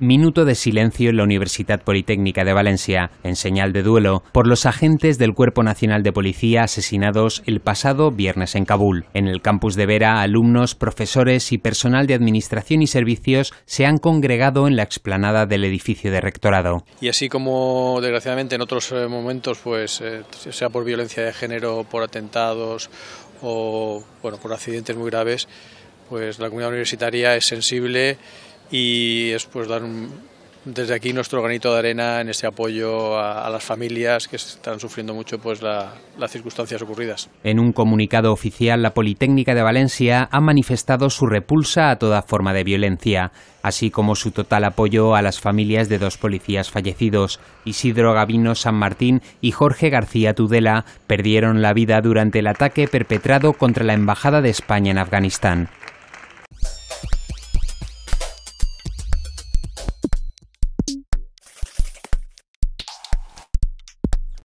Minuto de silencio en la Universidad Politécnica de Valencia, en señal de duelo por los agentes del Cuerpo Nacional de Policía asesinados el pasado viernes en Kabul. En el campus de Vera, alumnos, profesores y personal de administración y servicios se han congregado en la explanada del edificio de rectorado. Y así como, desgraciadamente, en otros eh, momentos, pues, eh, sea por violencia de género, por atentados o, bueno, por accidentes muy graves, pues la comunidad universitaria es sensible y es pues dar desde aquí nuestro granito de arena en ese apoyo a, las familias que están sufriendo mucho pues las circunstancias ocurridas. En un comunicado oficial, la Politécnica de Valencia ha manifestado su repulsa a toda forma de violencia, así como su total apoyo a las familias de dos policías fallecidos. Isidro Gavino San Martín y Jorge García Tudela perdieron la vida durante el ataque perpetrado contra la Embajada de España en Afganistán.